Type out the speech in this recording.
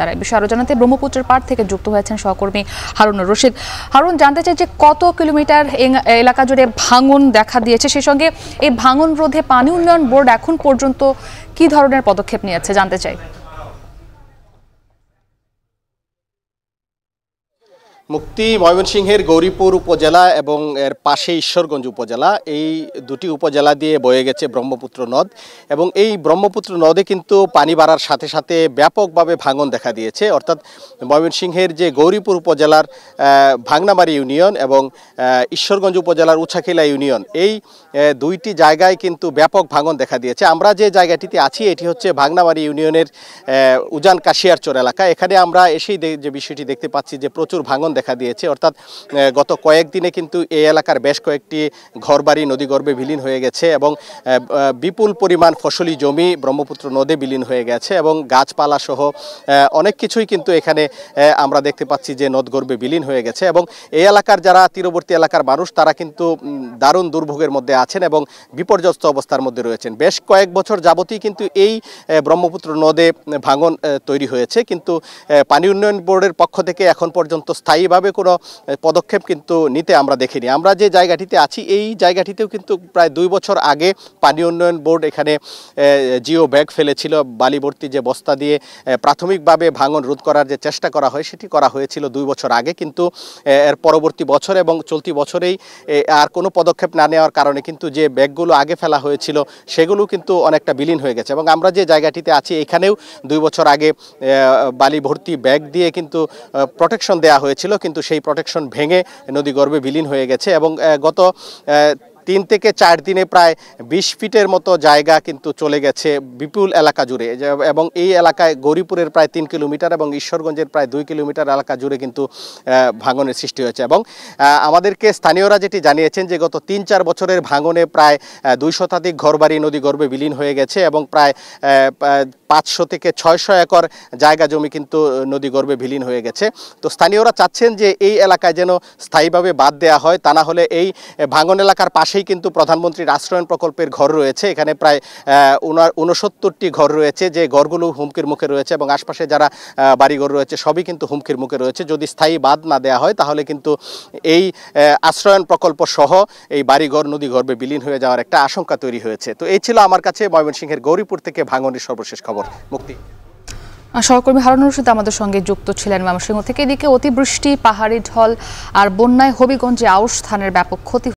দাঁড়ায় বিষয় আরও জানাতে ব্রহ্মপুত্রের পাড় থেকে যুক্ত হয়েছেন সহকর্মী হারুন রশিদ হারুন জানতে চাই যে কত কিলোমিটার এলাকা জুড়ে ভাঙন দেখা দিয়েছে সেই সঙ্গে এই ভাঙন রোধে পানি উন্নয়ন বোর্ড এখন পর্যন্ত কি ধরনের পদক্ষেপ নিয়েছে জানতে চাই মুক্তি ময়মনসিংহের গৌরীপুর উপজেলা এবং এর পাশে ঈশ্বরগঞ্জ উপজেলা এই দুটি উপজেলা দিয়ে বয়ে গেছে ব্রহ্মপুত্র নদ এবং এই ব্রহ্মপুত্র নদে কিন্তু পানি বাড়ার সাথে সাথে ব্যাপকভাবে ভাঙন দেখা দিয়েছে অর্থাৎ ময়মনসিংহের যে গৌরীপুর উপজেলার ভাঙনাবাড়ি ইউনিয়ন এবং ঈশ্বরগঞ্জ উপজেলার উছাখিলা ইউনিয়ন এই দুইটি জায়গায় কিন্তু ব্যাপক ভাঙন দেখা দিয়েছে আমরা যে জায়গাটিতে আছি এটি হচ্ছে ভাঙনাবাড়ি ইউনিয়নের উজান কাশিয়ারচর এলাকা এখানে আমরা এসেই যে বিষয়টি দেখতে পাচ্ছি যে প্রচুর ভাঙন দেখা দিয়েছে অর্থাৎ গত কয়েকদিনে কিন্তু এই এলাকার বেশ কয়েকটি ঘরবাড়ি নদীগর্ভে বিলীন হয়ে গেছে এবং বিপুল পরিমাণ ফসলি জমি ব্রহ্মপুত্র নদে বিলীন হয়ে গেছে এবং গাছপালা সহ অনেক কিছুই কিন্তু এখানে আমরা দেখতে পাচ্ছি যে নদগর্ভে বিলীন হয়ে গেছে এবং এই এলাকার যারা তীরবর্তী এলাকার মানুষ তারা কিন্তু দারুণ দুর্ভোগের মধ্যে আছেন এবং বিপর্যস্ত অবস্থার মধ্যে রয়েছেন বেশ কয়েক বছর যাবতই কিন্তু এই ব্রহ্মপুত্র নদে ভাঙন তৈরি হয়েছে কিন্তু পানি উন্নয়ন বোর্ডের পক্ষ থেকে এখন পর্যন্ত স্থায়ী এভাবে কোনো পদক্ষেপ কিন্তু নিতে আমরা দেখিনি আমরা যে জায়গাটিতে আছি এই জায়গাটিতেও কিন্তু প্রায় দুই বছর আগে পানি উন্নয়ন বোর্ড এখানে জিও ব্যাগ ফেলেছিল বালিভর্তি যে বস্তা দিয়ে প্রাথমিকভাবে ভাঙন রোধ করার যে চেষ্টা করা হয় সেটি করা হয়েছিল দুই বছর আগে কিন্তু এর পরবর্তী বছর এবং চলতি বছরেই আর কোনো পদক্ষেপ না নেওয়ার কারণে কিন্তু যে ব্যাগগুলো আগে ফেলা হয়েছিল সেগুলো কিন্তু অনেকটা বিলীন হয়ে গেছে এবং আমরা যে জায়গাটিতে আছি এখানেও দুই বছর আগে বালি ভর্তি ব্যাগ দিয়ে কিন্তু প্রোটেকশন দেয়া হয়েছিল কিন্তু সেই প্রোটেকশন ভেঙে নদী গর্ভে বিলীন হয়ে গেছে এবং গত তিন থেকে চার দিনে প্রায় বিশ ফিটের মতো জায়গা কিন্তু চলে গেছে বিপুল এলাকা জুড়ে এবং এই এলাকায় গৌরীপুরের প্রায় তিন কিলোমিটার এবং ঈশ্বরগঞ্জের প্রায় দুই কিলোমিটার এলাকা জুড়ে কিন্তু ভাঙনের সৃষ্টি হয়েছে এবং আমাদেরকে স্থানীয়রা যেটি জানিয়েছেন যে গত তিন চার বছরের ভাঙনে প্রায় দুই শতাধিক ঘরবাড়ি নদী গর্বে বিলীন হয়ে গেছে এবং প্রায় পাঁচশো থেকে ছয়শো একর জায়গা জমি কিন্তু নদী গর্বে বিলীন হয়ে গেছে তো স্থানীয়রা চাচ্ছেন যে এই এলাকায় যেন স্থায়ীভাবে বাদ দেয়া হয় তা না হলে এই ভাঙন এলাকার পাশে কাছেই কিন্তু প্রধানমন্ত্রীর আশ্রয়ণ প্রকল্পের ঘর রয়েছে এখানে প্রায় উনার উনসত্তরটি ঘর রয়েছে যে ঘরগুলো হুমকির মুখে রয়েছে এবং আশপাশে যারা বাড়িঘর রয়েছে সবই কিন্তু হুমকির মুখে রয়েছে যদি স্থায়ী বাদ না দেওয়া হয় তাহলে কিন্তু এই আশ্রয়ণ প্রকল্প সহ এই বাড়িঘর নদী গর্বে বিলীন হয়ে যাওয়ার একটা আশঙ্কা তৈরি হয়েছে তো এই ছিল আমার কাছে ময়মনসিংহের গৌরীপুর থেকে ভাঙনের সর্বশেষ খবর মুক্তি সহকর্মী হারুন রশিদ আমাদের সঙ্গে যুক্ত ছিলেন ময়মনসিংহ থেকে এদিকে অতিবৃষ্টি পাহাড়ি ঢল আর বন্যায় হবিগঞ্জে আউশ ধানের ব্যাপক ক্ষতি